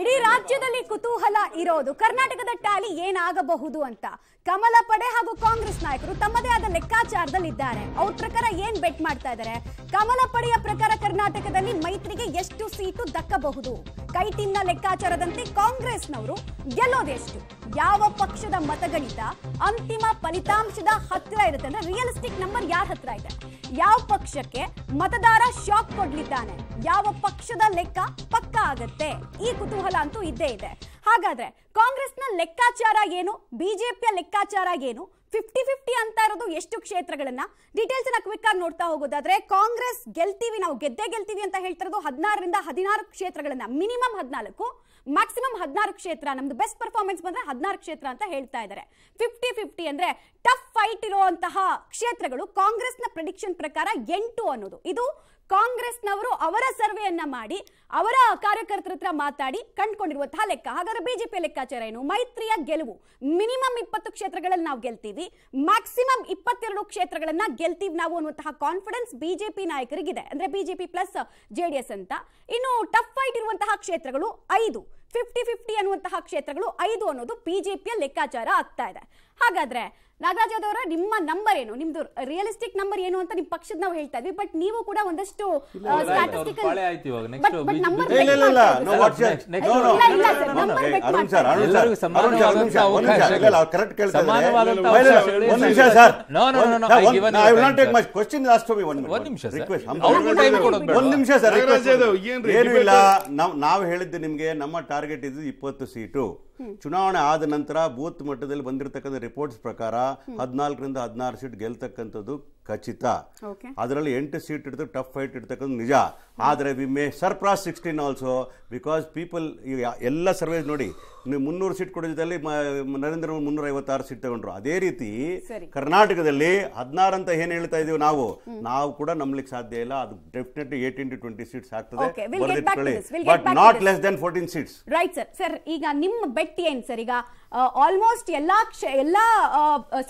ಇಡೀ ರಾಜ್ಯದಲ್ಲಿ ಕುತೂಹಲ ಇರೋದು ಕರ್ನಾಟಕದ ಟ್ಯಾಲಿ ಏನಾಗಬಹುದು ಅಂತ ಕಮಲ ಪಡೆ ಹಾಗೂ ಕಾಂಗ್ರೆಸ್ ನಾಯಕರು ತಮ್ಮದೇ ಆದ ಲೆಕ್ಕಾಚಾರದಲ್ಲಿ ಇದ್ದಾರೆ ಅವ್ರ ಪ್ರಕಾರ ಏನ್ ಬೆಟ್ ಮಾಡ್ತಾ ಇದ್ದಾರೆ ಕಮಲ ಪಡೆಯ ಪ್ರಕಾರ ಕರ್ನಾಟಕದಲ್ಲಿ ಮೈತ್ರಿಗೆ ಎಷ್ಟು ಸೀಟು ದಕ್ಕಬಹುದು ಕೈ ತಿನ್ನ ಲೆಕ್ಕಾಚಾರದಂತೆ ಕಾಂಗ್ರೆಸ್ನವರು ಗೆಲ್ಲೋದೆಷ್ಟು ಯಾವ ಪಕ್ಷದ ಮತಗಣಿತ ಅಂತಿಮ ಫಲಿತಾಂಶದ ಹತ್ತಿರ ಇರುತ್ತೆ ಅಂದ್ರೆ ರಿಯಲಿಸ್ಟಿಕ್ ನಂಬರ್ ಯಾರ ಹತ್ರ ಇದೆ ಯಾವ ಪಕ್ಷಕ್ಕೆ ಮತದಾರ ಶಾಕ್ ಕೊಡ್ಲಿದ್ದಾನೆ ಯಾವ ಪಕ್ಷದ ಲೆಕ್ಕ ಪಕ್ಕ ಆಗತ್ತೆ ಈ ಕುತೂಹಲ ಅಂತೂ ಇದ್ದೇ ಇದೆ ಹಾಗಾದ್ರೆ ಕಾಂಗ್ರೆಸ್ನ ಲೆಕ್ಕಾಚಾರ ಏನು ಬಿಜೆಪಿಯ ಲೆಕ್ಕಾಚಾರ ಏನು ಫಿಫ್ಟಿ ಫಿಫ್ಟಿ ಅಂತ ಇರೋದು ಎಷ್ಟು ಕ್ಷೇತ್ರಗಳನ್ನ ಡೀಟೇಲ್ಸ್ ಅನ್ನ ಕ್ವಿಕ್ ಆಗಿ ನೋಡ್ತಾ ಹೋಗೋದಾದ್ರೆ ಕಾಂಗ್ರೆಸ್ ಗೆಲ್ತೀವಿ ನಾವು ಗೆದ್ದೇ ಗೆಲ್ತೀವಿ ಅಂತ ಹೇಳ್ತಾ ಇರೋದು ಹದಿನಾರರಿಂದ ಹದಿನಾರು ಕ್ಷೇತ್ರಗಳನ್ನ ಮಿನಿಮಮ್ ಹದಿನಾಲ್ಕು ಮ್ಯಾಕ್ಸಿಮಮ್ ಹದಿನಾರು ಕ್ಷೇತ್ರ ನಮ್ದು ಬೆಸ್ಟ್ ಪರ್ಫಾರ್ಮೆನ್ಸ್ ಬಂದ್ರೆ ಹದಿನಾರು ಕ್ಷೇತ್ರ ಅಂತ ಹೇಳ್ತಾ ಇದ್ದಾರೆ ಫಿಫ್ಟಿ ಫಿಫ್ಟಿ ಅಂದ್ರೆ ಟಫ್ ಫೈಟ್ ಇರುವಂತಹ ಕ್ಷೇತ್ರಗಳು ಕಾಂಗ್ರೆಸ್ನ ಪ್ರಿಡಿಕ್ಷನ್ ಪ್ರಕಾರ ಎಂಟು ಅನ್ನೋದು ಇದು ಕಾಂಗ್ರೆಸ್ನವರು ಅವರ ಸರ್ವೆಯನ್ನ ಮಾಡಿ ಅವರ ಕಾರ್ಯಕರ್ತರ ಹತ್ರ ಮಾತಾಡಿ ಕಂಡುಕೊಂಡಿರುವಂತಹ ಲೆಕ್ಕ ಹಾಗಾದ್ರೆ ಬಿಜೆಪಿ ಲೆಕ್ಕಾಚಾರ ಏನು ಮೈತ್ರಿಯ ಗೆಲುವು ಮಿನಿಮಮ್ ಇಪ್ಪತ್ತು ಕ್ಷೇತ್ರಗಳಲ್ಲಿ ನಾವು ಗೆಲ್ತೀವಿ ಮ್ಯಾಕ್ಸಿಮಮ್ ಇಪ್ಪತ್ತೆರಡು ಕ್ಷೇತ್ರಗಳನ್ನ ಗೆಲ್ತೀವಿ ನಾವು ಅನ್ನುವಂತಹ ಕಾನ್ಫಿಡೆನ್ಸ್ ಬಿಜೆಪಿ ನಾಯಕರಿಗಿದೆ ಅಂದ್ರೆ ಬಿಜೆಪಿ ಪ್ಲಸ್ ಜೆಡಿಎಸ್ ಅಂತ ಇನ್ನು ಟಫ್ ಫೈಟ್ ಇರುವಂತಹ ಕ್ಷೇತ್ರಗಳು ಐದು ಫಿಫ್ಟಿ ಫಿಫ್ಟಿ ಅನ್ನುವಂತಹ ಕ್ಷೇತ್ರಗಳು ಐದು ಅನ್ನೋದು ಬಿಜೆಪಿಯ ಲೆಕ್ಕಾಚಾರ ಆಗ್ತಾ ಇದೆ ಹಾಗಾದ್ರೆ ನಾಗರಾಜ್ ನಿಮ್ಮ ನಂಬರ್ ಏನು ನಿಮ್ದು ರಿಯಲಿಸ್ಟಿಕ್ ನಂಬರ್ ಏನು ಅಂತ ನಿಮ್ ಪಕ್ಷದ ನಾವು ಹೇಳ್ತಾ ಇದ್ವಿ ಬಟ್ ನೀವು ಕೂಡ ಒಂದಷ್ಟು ಒಂದ್ ನಿಮಿಷ ಸರ್ ಇಲ್ಲ ನಾವ್ ಹೇಳಿದ್ದು ನಿಮ್ಗೆ ನಮ್ಮ ಟಾರ್ಗೆಟ್ ಇದ್ದು ಇಪ್ಪತ್ತು ಸೀಟು ಚುನಾವಣೆ ಆದ ನಂತರ ಬೂತ್ ಮಟ್ಟದಲ್ಲಿ ಬಂದಿರತಕ್ಕಂಥ ರಿಪೋರ್ಟ್ಸ್ ಪ್ರಕಾರ ಹದಿನಾಲ್ಕರಿಂದ ಹದಿನಾರು ಸೀಟ್ ಗೆಲ್ತಕ್ಕಂಥದ್ದು ಖಚಿತ ಅದರಲ್ಲಿ ಎಂಟು ಸೀಟ್ ಇಡ್ತು ಟಫ್ ಫೈಟ್ ಇಡ್ತಕ್ಕಂಥ ನಿಜ ಆದರೆ we may surprise sixteen also because people ಎಲ್ಲ ಸರ್ವೇಸ್ ನೋಡಿ ಮುನ್ನೂರು ಸೀಟ್ ಕೊಡೋದಲ್ಲಿ ನರೇಂದ್ರ ಮೋದಿ ಐವತ್ತಾರು ಸೀಟ್ ತಗೊಂಡ್ರು ಅದೇ ರೀತಿ ಕರ್ನಾಟಕದಲ್ಲಿ ಹದಿನಾರು ಅಂತ ಏನ್ ಹೇಳ್ತಾ ಇದೀವಿ ನಾವು ನಾವು ಕೂಡ ನಂಬಲಿಕ್ಕೆ ಸಾಧ್ಯ ಇಲ್ಲ ಅದು definitely eighteen to twenty seats ಆಗ್ತದೆ but not less than fourteen seats right sir sir ಈಗ ನಿಮ್ಮ ಬೆಟ್ಟಿ ಏನ್ ಸರ್ ಈಗ ಆಲ್ಮೋಸ್ಟ್ ಎಲ್ಲಾ ಎಲ್ಲಾ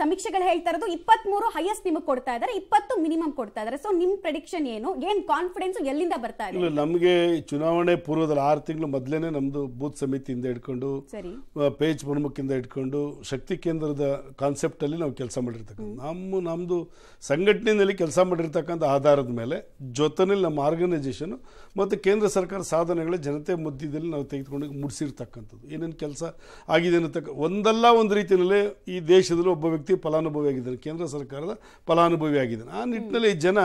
ಸಮೀಕ್ಷೆಗಳು ಹೇಳ್ತಾ ಇರೋದು ಇಪ್ಪತ್ತ್ ಮೂರು ಹೈಯೆಸ್ಟ್ ನಿಮಗೆ ಕೊಡ್ತಾ ಇದ್ದಾರೆ ಇಪ್ಪತ್ತು ಮಿನಿಮಮ್ ಕೊಡ್ತಾ ಇದ್ದಾರೆ ಸೊ ನಿಮ್ ಪ್ರೆಡಿಕ್ಷನ್ ಏನು ಏನ್ ಕಾನ್ಫಿಡೆನ್ಸ್ ಎಲ್ಲಿಂದ ಬರ್ತಾ ಇದೆ ನಮಗೆ ಚುನಾವಣೆ ಪೂರ್ವದಲ್ಲಿ ಆರು ತಿಂಗಳು ಮೊದಲೇನೆ ನಮ್ದು ಬೂತ್ ಸಮಿತಿಯಿಂದ ಹಿಡ್ಕೊಂಡು ಸರಿ ಪೇಜ್ ಪ್ರಮುಖಿಂದ ಇಟ್ಕೊಂಡು ಶಕ್ತಿ ಕೇಂದ್ರದ ಕಾನ್ಸೆಪ್ಟಲ್ಲಿ ನಾವು ಕೆಲಸ ಮಾಡಿರ್ತಕ್ಕಂಥ ನಮ್ಮ ನಮ್ಮದು ಸಂಘಟನೆಯಲ್ಲಿ ಕೆಲಸ ಮಾಡಿರ್ತಕ್ಕಂಥ ಆಧಾರದ ಮೇಲೆ ಜೊತೆಯಲ್ಲಿ ನಮ್ಮ ಆರ್ಗನೈಸೇಷನ್ ಮತ್ತು ಕೇಂದ್ರ ಸರ್ಕಾರ ಸಾಧನೆಗಳ ಜನತೆ ಮಧ್ಯದಲ್ಲಿ ನಾವು ತೆಗೆದುಕೊಂಡು ಮುಡಿಸಿರ್ತಕ್ಕಂಥದ್ದು ಏನೇನು ಕೆಲಸ ಆಗಿದೆ ಅನ್ನತಕ್ಕ ಒಂದಲ್ಲ ಒಂದು ರೀತಿಯಲ್ಲಿ ಈ ದೇಶದಲ್ಲಿ ಒಬ್ಬ ವ್ಯಕ್ತಿ ಫಲಾನುಭವಿ ಆಗಿದ್ದಾನೆ ಕೇಂದ್ರ ಸರ್ಕಾರದ ಫಲಾನುಭವಿ ಆಗಿದ್ದಾನೆ ಆ ನಿಟ್ಟಿನಲ್ಲಿ ಜನ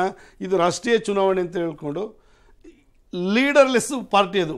ಇದು ರಾಷ್ಟ್ರೀಯ ಚುನಾವಣೆ ಅಂತ ಹೇಳ್ಕೊಂಡು ಲೀಡರ್ಲೆಸ್ ಪಾರ್ಟಿ ಅದು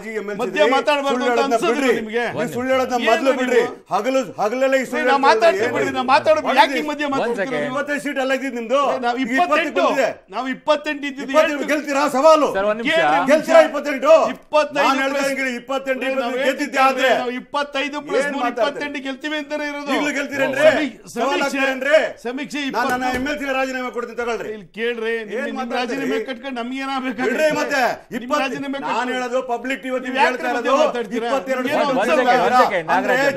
ಮಾಜಿ ಎಂ ಎಲ್ ಬಿಡ್ರಿ ಹಗಲು ಹಗಲೆಲ್ಲ ಈ ಸುಳ್ಳು ಸೀಟ್ ಅಲ್ಲ ನಿಮ್ದು ನಾವು ಇಪ್ಪತ್ತೆಂಟು ಗೆಲ್ತೀರಾ ಇಪ್ಪತ್ತೈದು ಇಪ್ಪತ್ತೆಂಟು ಗೆದ್ದಿದ್ದೆ ಆದ್ರೆ ಪ್ಲಸ್ ಇಪ್ಪತ್ತೆಂಟು ಗೆಲ್ತೀವಿ ಅಂತಾನೆ ಇರೋದು ನಾನು ಎಮ್ ಎಲ್ ಸಿ ರಾಜೀನಾಮೆ ಕೊಡ್ತೀನಿ ತಗೊಳ್ರಿ ಇಲ್ಲಿ ಕೇಳ್ರಿ ರಾಜೀನಾಮೆ ಕಟ್ಕೊಂಡು ನಮ್ಗೆ ಮತ್ತೆ ನಾನು ಹೇಳೋದು ಪಬ್ಲಿಕ್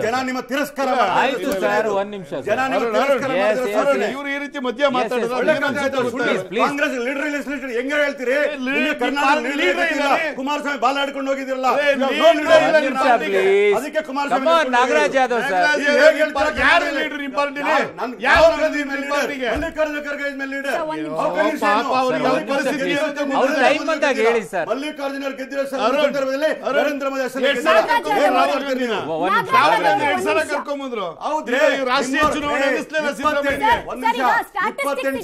ಜನ ನಿಮ್ಮ ತಿರಸ್ಕಾರ ಆಯ್ತು ಸರ್ ನಿಮಿಷ ಜನ ಈ ರೀತಿ ಮಧ್ಯ ಕಾಂಗ್ರೆಸ್ ಲೀಡರ್ ಹೆಂಗ ಹೇಳ್ತೀರಿ ಕುಮಾರಸ್ವಾಮಿ ಬಾಲ ಆಡ್ಕೊಂಡು ಹೋಗಿದಿರಲ್ಲ ಅದಕ್ಕೆ ಕುಮಾರಸ್ವಾಮಿ ನಾಗರಾಜ್ ಸರ್ ಮಲ್ಲಿಕಾರ್ಜುನ ಖರ್ಗೆ ಗೆದ್ದಿರೋ ಮೇಲೆ ನರೇಂದ್ರ ಮೋದಿ ಸಲ ಕರ್ಕೊಂಬಂದ್ರು ರಾಷ್ಟ್ರೀಯ ಚುನಾವಣೆ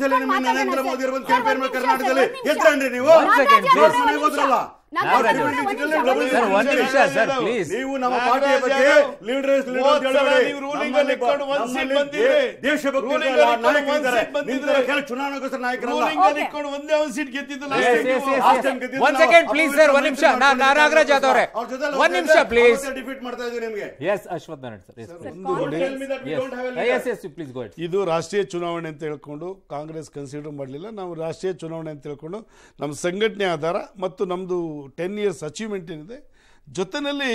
ಸಲ ನರೇಂದ್ರ ಮೋದಿ ಕರ್ನಾಟಕದಲ್ಲಿ ಎದ್ರಿ ನೀವು ಪ್ಲೀಸ್ ಇದು ರಾಷ್ಟ್ರೀಯ ಚುನಾವಣೆ ಅಂತ ಹೇಳ್ಕೊಂಡು ಕಾಂಗ್ರೆಸ್ ಕನ್ಸಿಡರ್ ಮಾಡಲಿಲ್ಲ ನಾವು ರಾಷ್ಟ್ರೀಯ ಚುನಾವಣೆ ಅಂತ ಹೇಳ್ಕೊಂಡು ನಮ್ಮ ಸಂಘಟನೆ ಆಧಾರ ಮತ್ತು ನಮ್ಮದು ಟೆನ್ ಇಯರ್ಸ್ ಅಚೀವ್ಮೆಂಟ್ ಏನಿದೆ ಜೊತೆಯಲ್ಲಿ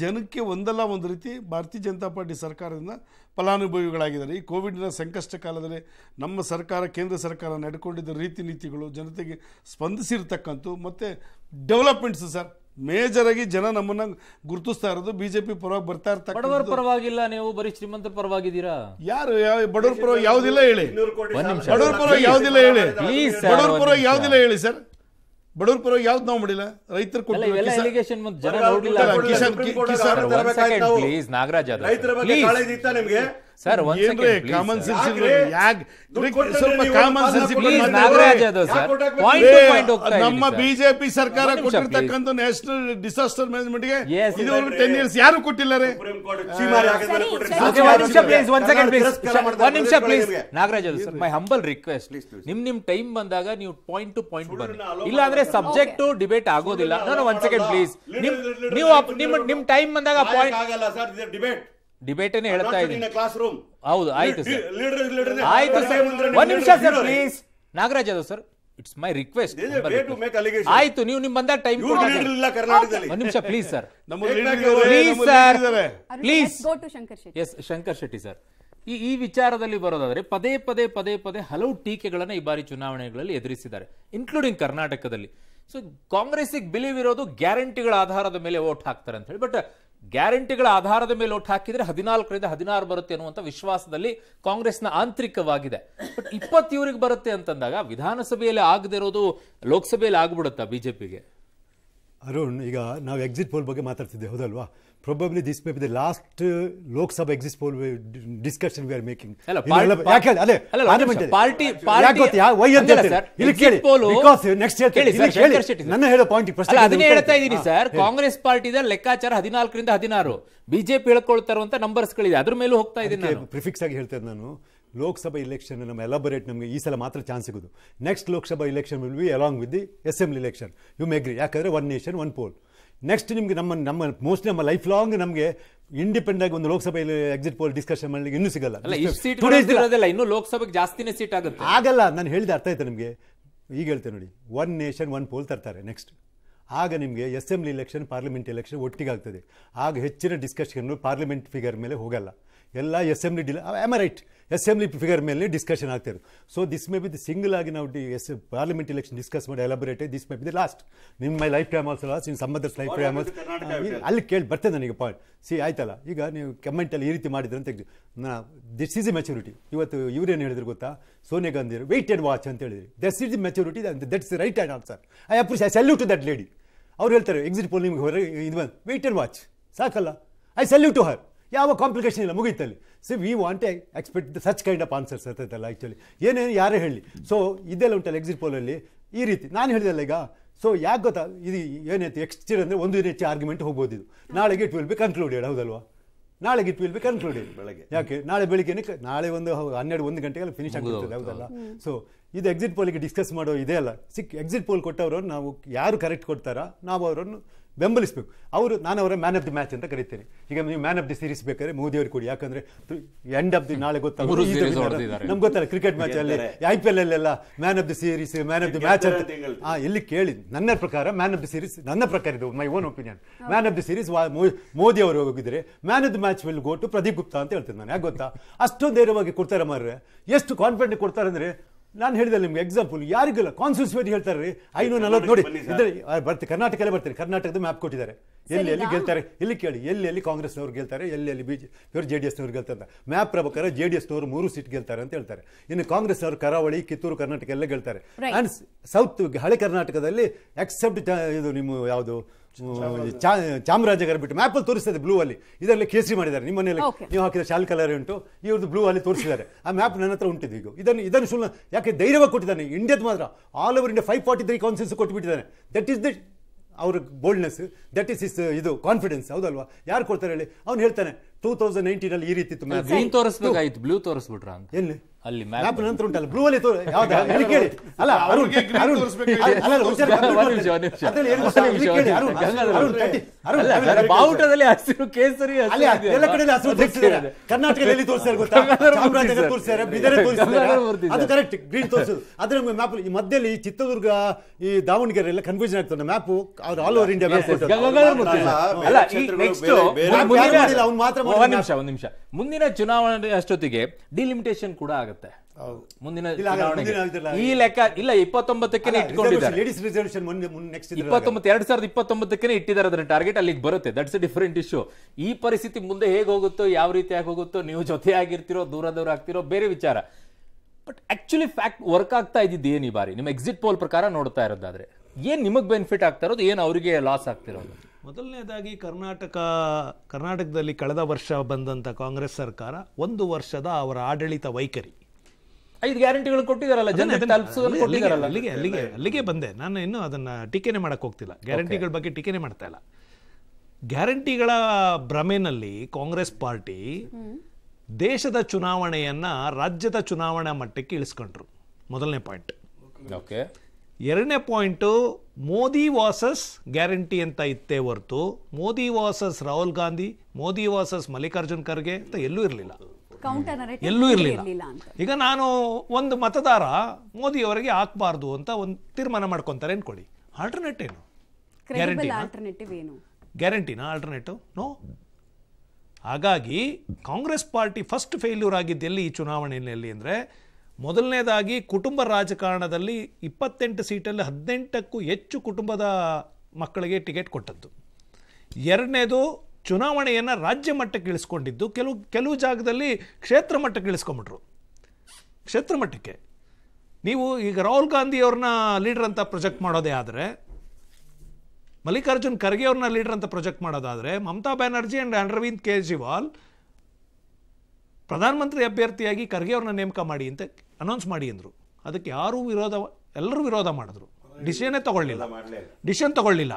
ಜನಕ್ಕೆ ಒಂದಲ್ಲ ಒಂದು ರೀತಿ ಭಾರತೀಯ ಜನತಾ ಪಾರ್ಟಿ ಸರ್ಕಾರದಿಂದ ಫಲಾನುಭವಿಗಳಾಗಿದ್ದಾರೆ ಈ ಕೋವಿಡ್ನ ಸಂಕಷ್ಟ ಕಾಲದಲ್ಲಿ ನಮ್ಮ ಸರ್ಕಾರ ಕೇಂದ್ರ ಸರ್ಕಾರ ನಡ್ಕೊಂಡಿದ್ದ ರೀತಿ ನೀತಿಗಳು ಜನತೆಗೆ ಸ್ಪಂದಿಸಿರ್ತಕ್ಕಂಥ ಮತ್ತು ಡೆವಲಪ್ಮೆಂಟ್ಸ್ ಸರ್ ಆಗಿ ಜನ ನಮ್ಮನ್ನ ಗುರುತಿಸ್ತಾ ಇರೋದು ಬಿಜೆಪಿ ಪರವಾಗಿ ಬರ್ತಾ ಇರ್ತಾರೆ ಪರವಾಗಿಲ್ಲ ನೀವು ಬರೀ ಶ್ರೀಮಂತರ ಪರವಾಗಿದ್ದೀರಾ ಯಾರು ಬಡವರ ಪರವಾಗಿ ಯಾವುದಿಲ್ಲ ಹೇಳಿ ಬಡವರ ಪರವಾಗಿ ಯಾವುದಿಲ್ಲ ಹೇಳಿ ಬಡವರ ಪರವಾಗಿ ಯಾವುದಿಲ್ಲ ಹೇಳಿ ಸರ್ ಬಡವ್ರ ಪರವಾಗಿ ಯಾವ್ದು ನಾವು ಮಾಡಿಲ್ಲ ರೈತರು ಕೊಟ್ಟಿಲ್ಲ ನಾಗರಾಜ್ ನಿಮ್ಗೆ ಸರ್ ಒಂದ್ ಕಾಮನ್ ಸೆನ್ಸ್ ಸ್ವಲ್ಪ ಕಾಮನ್ ಸೆನ್ಸ್ ನಮ್ಮ ಬಿಜೆಪಿ ಸರ್ಕಾರ ಕೊಟ್ಟಿರ್ತಕ್ಕಂಥ ನ್ಯಾಷನಲ್ ಡಿಸಾಸ್ಟರ್ ಮ್ಯಾನೇಜ್ಮೆಂಟ್ ಗೆ ಇದುವರೆಗೂ ಟೆನ್ ಇಯರ್ಸ್ ಯಾರು ಕೊಟ್ಟಿಲ್ಲ ರೇ ನಿಮಿಷ ಪ್ಲೀಸ್ ನಾಗರಾಜ್ ಅದು ಸರ್ ಮೈ ಹಂಬಲ್ ರಿಕ್ವೆಸ್ಟ್ ನಿಮ್ ನಿಮ್ ಟೈಮ್ ಬಂದಾಗ ನೀವು ಪಾಯಿಂಟ್ ಟು ಪಾಯಿಂಟ್ ಬನ್ನಿ ಇಲ್ಲ ಅಂದ್ರೆ ಸಬ್ಜೆಕ್ಟ್ ಡಿಬೇಟ್ ಆಗೋದಿಲ್ಲ ನಾನು ಒಂದ್ ಸೆಕೆಂಡ್ ಪ್ಲೀಸ್ ನೀವು ನಿಮ್ ನಿಮ್ ಟೈಮ್ ಬಂದಾಗ ಪಾಯಿಂಟ್ ಆಗಲ್ಲ ಸರ್ ಡಿಬೇಟ್ ಡಿಬೇಟ್ ಹೇಳ್ತಾ ಇದ್ದೀನಿ ಕ್ಲಾಸ್ ರೂಮ್ ಹೌದು ಆಯ್ತು ಸರ್ ಆಯ್ತು ನಿಮಿಷ ಸರ್ ಪ್ಲೀಸ್ ನಾಗರಾಜ್ ಅದು ಸರ್ ಇಟ್ಸ್ ಮೈ ರಿಕ್ವೆಸ್ಟ್ ಆಯ್ತು ನೀವು ನಿಮ್ ಬಂದಾಗ ಟೈಮ್ ಒಂದ್ ನಿಮಿಷ please sir please sir yes Shankar Shetty sir ಈ ಈ ವಿಚಾರದಲ್ಲಿ ಬರೋದಾದ್ರೆ ಪದೇ ಪದೇ ಪದೇ ಪದೇ ಹಲವು ಟೀಕೆಗಳನ್ನು ಈ ಬಾರಿ ಚುನಾವಣೆಗಳಲ್ಲಿ ಎದುರಿಸಿದ್ದಾರೆ ಇನ್ಕ್ಲೂಡಿಂಗ್ ಕರ್ನಾಟಕದಲ್ಲಿ ಸೊ ಕಾಂಗ್ರೆಸ್ಗೆ ಬಿಲೀವ್ ಇರೋದು ಗ್ಯಾರಂಟಿಗಳ ಆಧಾರದ ಮೇಲೆ ವೋಟ್ ಹಾಕ್ತಾರೆ ಅಂತ ಹೇಳಿ ಬಟ್ ಗ್ಯಾರಂಟಿಗಳ ಆಧಾರದ ಮೇಲೆ ಒಟ್ಟು ಹಾಕಿದ್ರೆ ಹದಿನಾಲ್ಕರಿಂದ ಹದಿನಾರು ಬರುತ್ತೆ ಅನ್ನುವಂಥ ವಿಶ್ವಾಸದಲ್ಲಿ ಕಾಂಗ್ರೆಸ್ನ ಆಂತರಿಕವಾಗಿದೆ ಬಟ್ ಇಪ್ಪತ್ತೇವರಿಗೆ ಬರುತ್ತೆ ಅಂತಂದಾಗ ವಿಧಾನಸಭೆಯಲ್ಲಿ ಆಗದಿರೋದು ಲೋಕಸಭೆಯಲ್ಲಿ ಆಗ್ಬಿಡುತ್ತಾ ಬಿಜೆಪಿಗೆ ಅರುಣ್ ಈಗ ನಾವು ಎಕ್ಸಿಟ್ ಪೋಲ್ ಬಗ್ಗೆ ಮಾತಾಡ್ತಿದ್ದೆ ಹೌದಲ್ವಾ probably this may be the last Lok Sabha exit poll discussion we are making party ನನ್ನ ಹೇಳೋ ಪಾಯಿಂಟ್ ಹೇಳ್ತಾ ಇದ್ದೀನಿ ಸರ್ ಕಾಂಗ್ರೆಸ್ ಪಾರ್ಟಿದ ಲೆಕ್ಕಾಚಾರ ಹದಿನಾಲ್ಕರಿಂದ ಹದಿನಾರು ಬಿಜೆಪಿ ಹೇಳ್ಕೊಳ್ತಾರುವಂತ ನಂಬರ್ಸ್ ಗಳಿದೆ ಅದ್ರ ಮೇಲೂ ಹೋಗ್ತಾ ಇದ್ದೀನಿ ಪ್ರಿಫಿಕ್ಸ್ ಆಗಿ ಹೇಳ್ತೇನೆ ನಾನು ಲೋಕಸಭಾ ಇಲೆಕ್ಷನ್ ನಮ್ಮ ಎಲಾಬೊರೇಟ್ ನಮಗೆ ಈ ಸಲ ಮಾತ್ರ ಚಾನ್ಸ್ ಸಿಗೋದು next Lok Sabha election will be along with the assembly election you agree ಯಾಕಂದ್ರೆ one nation one poll next ನಿಮಗೆ ನಮ್ಮ ನಮ್ಮ ಮೋಸ್ಟ್ಲಿ ನಮ್ಮ ಲೈಫ್ ಲಾಂಗ್ ನಮಗೆ ಇಂಡಿಪೆಂಡ್ ಆಗಿ ಒಂದು ಲೋಕಸಭೆಯಲ್ಲಿ ಎಕ್ಸಿಟ್ ಪೋಲ್ ಡಿಸ್ಕಷನ್ ಮಾಡಲಿಕ್ಕೆ ಇನ್ನೂ ಸಿಗಲ್ಲ ಇನ್ನು ಲೋಕಸಭೆಗೆ ಜಾಸ್ತಿನೇ ಸೀಟ್ ಆಗುತ್ತೆ ಆಗಲ್ಲ ನಾನು ಹೇಳಿದೆ ಅರ್ಥ ಆಯ್ತು ನಿಮಗೆ ಈಗ ಹೇಳ್ತೇನೆ ನೋಡಿ ಒನ್ ನೇಷನ್ ಒನ್ ಪೋಲ್ ತರ್ತಾರೆ ನೆಕ್ಸ್ಟ್ ಆಗ ನಿಮಗೆ assembly election parliament election ಒಟ್ಟಿಗೆ ಆಗ್ತದೆ ಆಗ ಹೆಚ್ಚಿನ ಡಿಸ್ಕಷನ್ ಪಾರ್ಲಿಮೆಂಟ್ ಫಿಗರ್ ಮೇಲೆ ಹೋಗಲ್ಲ ಎಲ್ಲ ಅಸೆಂಬ್ಲಿ ಡಿಲ ಆಮ್ ರೈಟ್ ಅಸೆಂಬ್ಲಿ ಫಿಗರ್ ಮೇಲೆ ಡಿಸ್ಕಷನ್ ಆಗ್ತಾ so this may be the single ಆಗಿ ನಾವು this parliament election discuss ಮಾಡಿ elaborate this may be the last ನಿಮ್ಮ my life time also last ನಿಮ್ಮ ಸಂಬಂಧ ಲೈಫ್ ಟೈಮ್ ಆಲ್ಸ್ ಅಲ್ಲಿ ಕೇಳಿ ಬರ್ತದೆ ನನಗೆ ಪಾಯಿಂಟ್ ಸಿ ಆಯ್ತಲ್ಲ ಈಗ ನೀವು ಕಮೆಂಟಲ್ಲಿ ಈ ರೀತಿ ಮಾಡಿದ್ರೆ ಅಂತ ನಾ ದಿಸ್ ಈಸ್ ಇ ಮೆಚುರಿಟಿ ಇವತ್ತು ಇವ್ರೇನು ಹೇಳಿದ್ರು ಗೊತ್ತಾ Sonia Gandhi wait and watch ಅಂತ ಹೇಳಿದ್ರಿ that's is the maturity that's right and answer I appreciate I salute to that lady ಅವ್ರು ಹೇಳ್ತಾರೆ ಎಕ್ಸಿಟ್ ಪೋಲ್ ನಿಮ್ಗೆ ಹೊರಗೆ ಇದು ವೆಯ್ಟ್ ಆ್ಯಂಡ್ ವಾಚ್ ಸಾಕಲ್ಲ ಐ ಸೆಲ್ಯೂಟ್ ಟು ಹರ್ ಯಾವ ಕಾಂಪ್ಲಿಕೇಶನ್ ಇಲ್ಲ ಮುಗಿತಲ್ಲಿ see we want expect expect such kind of answers ಇರ್ತೈತಲ್ಲ ಆ್ಯಕ್ಚುಲಿ ಏನೇನು ಯಾರೇ ಹೇಳಿ ಸೊ ಇದೆಲ್ಲ ಉಂಟಲ್ಲ ಎಕ್ಸಿಟ್ ಪೋಲಲ್ಲಿ ಈ ರೀತಿ ನಾನು ಹೇಳಿದಲ್ಲ ಈಗ ಸೊ ಯಾಕೆ ಗೊತ್ತಾ ಇದು ಏನೈತಿ ಎಕ್ಸ್ಟಿರ್ ಅಂದರೆ ಒಂದು ಹೆಚ್ಚು ಆರ್ಗ್ಯುಮೆಂಟ್ ಹೋಗ್ಬೋದು ಇದು ನಾಳೆಗೆ ಇಟ್ ವಿಲ್ ಬಿ ಕನ್ಕ್ಲೂಡೆಡ್ ಹೌದಲ್ವಾ ನಾಳೆಗೆ ಇಟ್ ವಿಲ್ ಬಿ ಕನ್ಕ್ಲೂಡೆಡ್ ಬೆಳಗ್ಗೆ ಯಾಕೆ ನಾಳೆ ಏನಕ್ಕೆ ನಾಳೆ ಒಂದು ಹನ್ನೆರಡು ಒಂದು ಗಂಟೆಗೆಲ್ಲ ಫಿನಿಶ್ ಆಗಿರ್ತದೆ ಹೌದಲ್ಲ ಸೊ ಇದು ಎಕ್ಸಿಟ್ ಪೋಲಿಗೆ ಡಿಸ್ಕಸ್ ಮಾಡೋ ಇದೆ ಅಲ್ಲ ಸಿಕ್ ಎಕ್ಸಿಟ್ ಪೋಲ್ ಕೊಟ್ಟವರನ್ನು ನಾವು ಯಾರು ಕರೆಕ್ಟ್ ಕೊಡ್ತಾರಾ ನಾವು ಅವರನ್ನು ಬೆಂಬಲಿಸಬೇಕು ಅವರು ನಾನು ಅವರ ಮ್ಯಾನ್ ಆಫ್ ದಿ ಮ್ಯಾಚ್ ಅಂತ ಕರಿತೇನೆ ಈಗ ನೀವು ಮ್ಯಾನ್ ಆಫ್ ದಿ ಸೀರೀಸ್ ಬೇಕಾದ್ರೆ ಮೋದಿ ಅವರು ಕೊಡಿ ಯಾಕಂದ್ರೆ ಎಂಡ್ ಆಫ್ ದಿ ನಾಳೆ ಗೊತ್ತಾಗುತ್ತೆ ನಮ್ಗೆ ಗೊತ್ತಲ್ಲ ಕ್ರಿಕೆಟ್ ಮ್ಯಾಚ್ ಅಲ್ಲಿ ಐ ಪಿ ಎಲ್ ಅಲ್ಲೆಲ್ಲ man of the series man of the match ಅಂತ ಇಲ್ಲಿ ಎಲ್ಲಿ ಕೇಳಿ ನನ್ನ ಪ್ರಕಾರ ಮ್ಯಾನ್ ಆಫ್ ದಿ ಸೀರೀಸ್ ನನ್ನ ಪ್ರಕಾರ ಇದು my own opinion man of the series Modi ಅವರು ಹೋಗಿದ್ರೆ man of the match will go to Pradeep Gupta ಅಂತ ಹೇಳ್ತೇನೆ ನಾನು ಯಾಕೆ ಗೊತ್ತಾ ಅಷ್ಟೊಂದು ಧೈರ್ಯವಾಗಿ ಕೊಡ್ತಾರೆ ಮಾರ್ರೆ ಎಷ್ಟು ಕಾನ್ಫಿಡೆಂಟ್ ಕೊಡ್ತಾರೆ ಅಂದ್ರೆ ನಾನು ಹೇಳಿದೆ ನಿಮ್ಗೆ ಎಕ್ಸಾಂಪಲ್ ಯಾರಿಗಲ್ಲ ಕಾನ್ಸ್ಟಿಟ್ಯೂನ್ಸಿ ಹೇಳ್ತಾರೆ ರೀ ಐನೂರ ನಲವತ್ತು ನೋಡಿ ಇದ್ರೆ ಬರ್ತೀವಿ ಕರ್ನಾಟಕಲ್ಲೇ ಬರ್ತೀರಿ ಕರ್ನಾಟಕದ ಮ್ಯಾಪ್ ಕೊಟ್ಟಿದ್ದಾರೆ ಎಲ್ಲಿ ಎಲ್ಲಿ ಗೆಲ್ತಾರೆ ಇಲ್ಲಿ ಕೇಳಿ ಎಲ್ಲಿ ಎಲ್ಲಿ ಕಾಂಗ್ರೆಸ್ನವ್ರು ಗೆಲ್ತಾರೆ ಎಲ್ಲಿ ಎಲ್ಲಿ ಬಿಜೆಪಿಯವರು ಜೆ ಡಿ ಎಸ್ನವ್ರು ಗೆಲ್ತಾರೆ ಮ್ಯಾಪ್ ಪ್ರಕಾರ ಜೆ ಡಿ ಮೂರು ಸೀಟ್ ಗೆಲ್ತಾರೆ ಅಂತ ಹೇಳ್ತಾರೆ ಇನ್ನು ಕಾಂಗ್ರೆಸ್ನವರು ಕರಾವಳಿ ಕಿತ್ತೂರು ಕರ್ನಾಟಕ ಎಲ್ಲ ಗೆಲ್ತಾರೆ ಆ್ಯಂಡ್ ಸೌತ್ ಹಳೆ ಕರ್ನಾಟಕದಲ್ಲಿ ಎಕ್ಸೆಪ್ಟ್ ಇದು ನಿಮ್ಮ ಯಾವುದು ಚಾಮರಾಜನಗರ ಬಿಟ್ಟು ಮ್ಯಾಪಲ್ಲಿ ತೋರಿಸ್ತದೆ ಬ್ಲೂ ಅಲ್ಲಿ ಇದರಲ್ಲಿ ಕೇಸರಿ ಮಾಡಿದ್ದಾರೆ ನಿಮ್ಮ ಮನೆಯಲ್ಲಿ ನೀವು ಹಾಕಿದ ಶಾಲ್ ಕಲರ್ ಉಂಟು ಇವ್ರದ್ದು ಬ್ಲೂ ಅಲ್ಲಿ ತೋರಿಸಿದ್ದಾರೆ ಆ ಮ್ಯಾಪ್ ನನ್ನ ಹತ್ರ ಉಂಟಿದ್ದು ಈಗ ಇದನ್ನು ಇದನ್ನು ಸುಳ್ಳು ಯಾಕೆ ಧೈರ್ಯವಾಗಿ ಕೊಟ್ಟಿದ್ದಾನೆ ಇಂಡಿಯಾದ ಮಾತ್ರ all over India five forty three ಕಾನ್ಸೆನ್ಸ್ ಕೊಟ್ಟುಬಿಟ್ಟಿದ್ದಾನೆ ದಟ್ ಇಸ್ ದಟ್ ಅವ್ರ ಬೋಲ್ಡ್ನೆಸ್ ದಟ್ ಇಸ್ ಇಸ್ ಇದು ಕಾನ್ಫಿಡೆನ್ಸ್ ಹೌದಲ್ವಾ ಯಾರು ಕೊಡ್ತಾರೆ ಹೇಳಿ ಅವ್ನು ಹೇಳ್ತಾನೆ ಟೂ ತೌಸಂಡ್ ಅಲ್ಲಿ ಈ ರೀತಿ ಗ್ರೀನ್ ಬ್ಲೂ ತೋರಿಸ್ಬಿಟ್ರ ಅಂತ ಎಲ್ಲಿ ಅಲ್ಲಿ ಮ್ಯಾಪ್ ನಂತರ ಬ್ಲೂ ಅಲ್ಲಿ ಕೇಳಿ ಅರುಣ್ ಅರುಣ್ ಬಾವುಟದಲ್ಲಿ ಹಸಿರು ಕೇಸರಿ ಎಲ್ಲ ಕಡೆ ಹಸಿರು ಕರ್ನಾಟಕದಲ್ಲಿ ಗೊತ್ತಾ ಚಾಮರಾಜನಗರ ಅದು ಕರೆಕ್ಟ್ ಮ್ಯಾಪ್ ಈ ಮಧ್ಯದಲ್ಲಿ ಚಿತ್ರದುರ್ಗ ಈ ದಾವಣಗೆರೆ ಎಲ್ಲ ಕನ್ಫ್ಯೂಷನ್ ಆಗ್ತದೆ ಮ್ಯಾಪ್ ಅವ್ರು ಆಲ್ ಓವರ್ ಇಂಡಿಯಾ ಮ್ಯಾಪ್ ಅಲ್ಲ ನೆಕ್ಸ್ಟ್ ಅವ್ನು ಮಾತ್ರ ಒಂದ್ ನಿಮಿಷ ಒಂದ್ ನಿಮಿಷ ಮುಂದಿನ ಚುನಾವಣೆ ಅಷ್ಟೊತ್ತಿಗೆ ಡಿಲಿಮಿಟೇಷನ್ ಕೂಡ ಆಗುತ್ತೆ ಮುಂದಿನ ಈ ಲೆಕ್ಕ ಇಲ್ಲ ಇಪ್ಪತ್ತೊಂಬತ್ತಕ್ಕೆ ಇಟ್ಕೊಂಡಿದ್ದಾರೆ ಇಪ್ಪತ್ತೊಂಬತ್ತು ಎರಡ್ ಸಾವಿರದ ಇಪ್ಪತ್ತೊಂಬತ್ತಕ್ಕೆ ಇಟ್ಟಿದ್ದಾರೆ ಅದನ್ನ ಟಾರ್ಗೆಟ್ ಅಲ್ಲಿಗೆ ಬರುತ್ತೆ ದಟ್ಸ್ ಅ ಡಿಫರೆಂಟ್ ಇಶ್ಯೂ ಈ ಪರಿಸ್ಥಿತಿ ಮುಂದೆ ಹೇಗೆ ಹೋಗುತ್ತೋ ಯಾವ ರೀತಿಯಾಗಿ ಹೋಗುತ್ತೋ ನೀವು ಜೊತೆ ಆಗಿರ್ತಿರೋ ದೂರ ದೂರ ಆಗ್ತಿರೋ ಬೇರೆ ವಿಚಾರ ಬಟ್ ಆಕ್ಚುಲಿ ಫ್ಯಾಕ್ಟ್ ವರ್ಕ್ ಆಗ್ತಾ ಇದ್ದಿದ್ದು ಏನು ಈ ಬಾರಿ ನಿಮ್ಮ ಎಕ್ಸಿಟ್ ಪೋಲ್ ಪ್ರಕಾರ ನೋಡ್ತಾ ಇರೋದಾದ್ರೆ ಏನ್ ನಿಮಗ್ ಬೆನಿಫಿಟ್ ಆಗ್ತಾ ಇರೋದು ಏನು ಅವರಿಗೆ ಲಾಸ್ ಆಗ್ತಿರೋದು ಮೊದಲನೇದಾಗಿ ಕರ್ನಾಟಕ ಕರ್ನಾಟಕದಲ್ಲಿ ಕಳೆದ ವರ್ಷ ಬಂದಂಥ ಕಾಂಗ್ರೆಸ್ ಸರ್ಕಾರ ಒಂದು ವರ್ಷದ ಅವರ ಆಡಳಿತ ವೈಖರಿ ಐದು ಗ್ಯಾರಂಟಿಗಳು ಕೊಟ್ಟಿದಾರಲ್ಲ ಜನ ಅಲ್ಲಿಗೆ ಅಲ್ಲಿಗೆ ಅಲ್ಲಿಗೆ ಬಂದೆ ನಾನು ಇನ್ನೂ ಅದನ್ನು ಟೀಕೆನೆ ಮಾಡಕ್ಕೆ ಹೋಗ್ತಿಲ್ಲ ಗ್ಯಾರಂಟಿಗಳ ಬಗ್ಗೆ ಟೀಕೆನೆ ಮಾಡ್ತಾ ಇಲ್ಲ ಗ್ಯಾರಂಟಿಗಳ ಭ್ರಮೆನಲ್ಲಿ ಕಾಂಗ್ರೆಸ್ ಪಾರ್ಟಿ ದೇಶದ ಚುನಾವಣೆಯನ್ನ ರಾಜ್ಯದ ಚುನಾವಣಾ ಮಟ್ಟಕ್ಕೆ ಇಳಿಸ್ಕೊಂಡ್ರು ಮೊದಲನೇ ಪಾಯಿಂಟ್ ಓಕೆ ಎರಡನೇ ಪಾಯಿಂಟು ಮೋದಿ ವಾಸಸ್ ಗ್ಯಾರಂಟಿ ಅಂತ ಇತ್ತೇ ಹೊರತು ಮೋದಿ ವಾಸಸ್ ರಾಹುಲ್ ಗಾಂಧಿ ಮೋದಿ ವಾಸಸ್ ಮಲ್ಲಿಕಾರ್ಜುನ್ ಖರ್ಗೆ ಅಂತ ಎಲ್ಲೂ ಇರಲಿಲ್ಲ ಎಲ್ಲೂ ಇರಲಿಲ್ಲ ಈಗ ನಾನು ಒಂದು ಮತದಾರ ಮೋದಿ ಅವರಿಗೆ ಹಾಕ್ಬಾರ್ದು ಅಂತ ಒಂದು ತೀರ್ಮಾನ ಮಾಡ್ಕೊತಾರೆ ಅನ್ಕೊಳ್ಳಿ ಆಲ್ಟರ್ನೇಟ್ ಏನು ಗ್ಯಾರಂಟಿನಾ ಗ್ಯಾರಂಟಿನ ಆಲ್ಟರ್ನೇಟಿವ್ ನೋ ಹಾಗಾಗಿ ಕಾಂಗ್ರೆಸ್ ಪಾರ್ಟಿ ಫಸ್ಟ್ ಫೇಲ್ಯೂರ್ ಆಗಿದ್ದೆಲ್ಲಿ ಈ ಚುನಾವಣೆಯಲ್ಲಿ ಅಂದರೆ ಮೊದಲನೇದಾಗಿ ಕುಟುಂಬ ರಾಜಕಾರಣದಲ್ಲಿ ಇಪ್ಪತ್ತೆಂಟು ಸೀಟಲ್ಲಿ ಹದಿನೆಂಟಕ್ಕೂ ಹೆಚ್ಚು ಕುಟುಂಬದ ಮಕ್ಕಳಿಗೆ ಟಿಕೆಟ್ ಕೊಟ್ಟದ್ದು ಎರಡನೇದು ಚುನಾವಣೆಯನ್ನು ರಾಜ್ಯ ಮಟ್ಟಕ್ಕೆ ಇಳಿಸ್ಕೊಂಡಿದ್ದು ಕೆಲವು ಕೆಲವು ಜಾಗದಲ್ಲಿ ಕ್ಷೇತ್ರ ಮಟ್ಟಕ್ಕೆ ಇಳಿಸ್ಕೊಂಬಿಟ್ರು ಕ್ಷೇತ್ರ ಮಟ್ಟಕ್ಕೆ ನೀವು ಈಗ ರಾಹುಲ್ ಗಾಂಧಿಯವ್ರನ್ನ ಲೀಡರ್ ಅಂತ ಪ್ರೊಜೆಕ್ಟ್ ಮಾಡೋದೇ ಆದರೆ ಮಲ್ಲಿಕಾರ್ಜುನ್ ಖರ್ಗೆ ಅವ್ರನ್ನ ಲೀಡರ್ ಅಂತ ಪ್ರೊಜೆಕ್ಟ್ ಮಾಡೋದಾದರೆ ಮಮತಾ ಬ್ಯಾನರ್ಜಿ ಆ್ಯಂಡ್ ಅರವಿಂದ್ ಕೇಜ್ರಿವಾಲ್ ಪ್ರಧಾನಮಂತ್ರಿ ಅಭ್ಯರ್ಥಿಯಾಗಿ ಖರ್ಗೆ ಅವ್ರನ್ನ ನೇಮಕ ಮಾಡಿ ಅಂತ ಅನೌನ್ಸ್ ಮಾಡಿ ಅಂದರು ಅದಕ್ಕೆ ಯಾರೂ ವಿರೋಧ ಎಲ್ಲರೂ ವಿರೋಧ ಮಾಡಿದ್ರು ಡಿಸಿಷನೇ ತಗೊಳ್ಳಿಲ್ಲ ಡಿಸಿಷನ್ ತಗೊಳ್ಳಿಲ್ಲ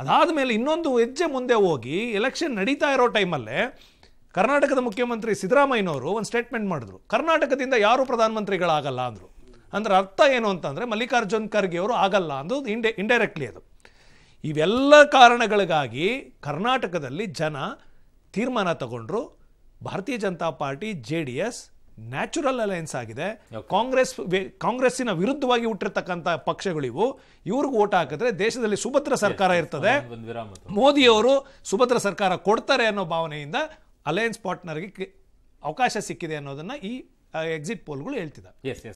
ಅದಾದ ಮೇಲೆ ಇನ್ನೊಂದು ಹೆಜ್ಜೆ ಮುಂದೆ ಹೋಗಿ ಎಲೆಕ್ಷನ್ ನಡೀತಾ ಇರೋ ಟೈಮಲ್ಲೇ ಕರ್ನಾಟಕದ ಮುಖ್ಯಮಂತ್ರಿ ಸಿದ್ದರಾಮಯ್ಯನವರು ಒಂದು ಸ್ಟೇಟ್ಮೆಂಟ್ ಮಾಡಿದ್ರು ಕರ್ನಾಟಕದಿಂದ ಯಾರೂ ಪ್ರಧಾನಮಂತ್ರಿಗಳಾಗಲ್ಲ ಅಂದರು ಅಂದ್ರೆ ಅರ್ಥ ಏನು ಅಂತಂದರೆ ಮಲ್ಲಿಕಾರ್ಜುನ್ ಖರ್ಗೆ ಅವರು ಆಗಲ್ಲ ಅಂದು ಇಂಡೆ ಇಂಡೈರೆಕ್ಟ್ಲಿ ಅದು ಇವೆಲ್ಲ ಕಾರಣಗಳಿಗಾಗಿ ಕರ್ನಾಟಕದಲ್ಲಿ ಜನ ತೀರ್ಮಾನ ತಗೊಂಡ್ರು Bharatiya Janata party J D S natural alliance ಆಗಿದೆ ಕಾಂಗ್ರೆಸ್ ಕಾಂಗ್ರೆಸ್ಸಿನ ವಿರುದ್ಧವಾಗಿ ಹುಟ್ಟಿರ್ತಕ್ಕಂಥ ಇವು ಇವ್ರಿಗೆ ಓಟ್ ಹಾಕಿದ್ರೆ ದೇಶದಲ್ಲಿ ಸುಭದ್ರ ಸರ್ಕಾರ ಇರ್ತದೆ ಮೋದಿಯವರು ಸುಭದ್ರ ಸರ್ಕಾರ ಕೊಡ್ತಾರೆ ಅನ್ನೋ ಭಾವನೆಯಿಂದ ಅಲಯನ್ಸ್ ಪಾರ್ಟ್ನರ್ಗೆ ಅವಕಾಶ ಸಿಕ್ಕಿದೆ ಅನ್ನೋದನ್ನ ಈ ಎಕ್ಸಿಟ್ ಪೋಲ್ಗಳು ಹೇಳ್ತಿದ್ದಾರೆ